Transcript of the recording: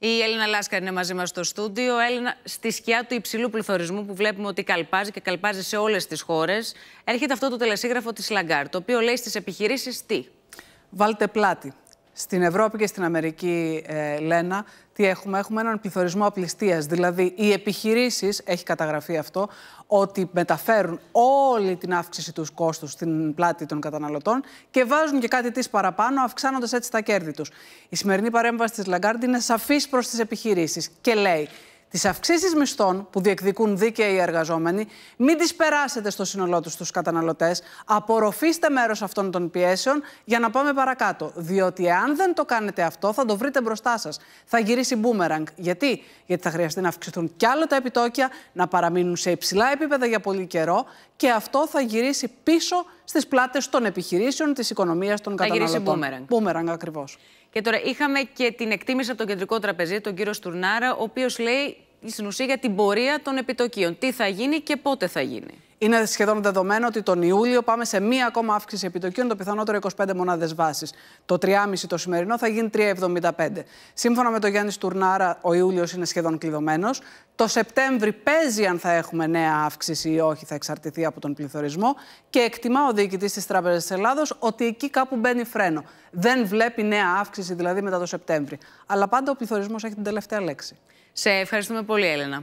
Η Έλληνα Λάσκα είναι μαζί μας στο στούντιο. Έλληνα, στη σκιά του υψηλού πληθωρισμού που βλέπουμε ότι καλπάζει και καλπάζει σε όλες τις χώρες, έρχεται αυτό το τελεσίγραφο της Λαγκάρ, το οποίο λέει στις επιχειρήσεις τι. Βάλτε πλάτη στην Ευρώπη και στην Αμερική, ε, Λένα, τι έχουμε. Έχουμε έναν πληθωρισμό απληστίας. Δηλαδή, οι επιχειρήσεις, έχει καταγραφεί αυτό, ότι μεταφέρουν όλη την αύξηση τους κόστους στην πλάτη των καταναλωτών και βάζουν και κάτι τις παραπάνω, αυξάνοντας έτσι τα κέρδη τους. Η σημερινή παρέμβαση της Λαγκάρντ είναι σαφής προς τις επιχειρήσεις και λέει Τις αυξήσεις μισθών που διεκδικούν δίκαια οι εργαζόμενοι, μην τις περάσετε στο σύνολό τους στου καταναλωτές, Απορροφήστε μέρος αυτών των πιέσεων για να πάμε παρακάτω. Διότι αν δεν το κάνετε αυτό, θα το βρείτε μπροστά σας. Θα γυρίσει μπούμεραγκ. Γιατί? Γιατί θα χρειαστεί να αυξηθούν κι άλλο τα επιτόκια, να παραμείνουν σε υψηλά επίπεδα για πολύ καιρό και αυτό θα γυρίσει πίσω στις πλάτες των επιχειρήσεων, της οικονομίας των καταναλωτών. Θα γυρίσει Μπούμεραγκ και τώρα είχαμε και την εκτίμηση από τον κεντρικό τραπεζί, τον κύριο Στουρνάρα, ο οποίος λέει στην ουσία για την πορεία των επιτοκίων. Τι θα γίνει και πότε θα γίνει. Είναι σχεδόν δεδομένο ότι τον Ιούλιο πάμε σε μία ακόμα αύξηση επιτοκίων, το πιθανότερο 25 μονάδες βάσης. Το 3,5 το σημερινό θα γίνει 3,75. Σύμφωνα με τον Γιάννη Τουρνάρα, ο Ιούλιος είναι σχεδόν κλειδωμένος. Το Σεπτέμβρη παίζει αν θα έχουμε νέα αύξηση ή όχι, θα εξαρτηθεί από τον πληθωρισμό. Και εκτιμά ο διοικητής της Τράπεζας της Ελλάδος ότι εκεί κάπου μπαίνει φρένο. Δεν βλέπει νέα αύξηση δηλαδή μετά το Σεπτέμβρη. Αλλά πάντα ο πληθωρισμός έχει την τελευταία λέξη. Σε ευχαριστούμε πολύ, Έλενα.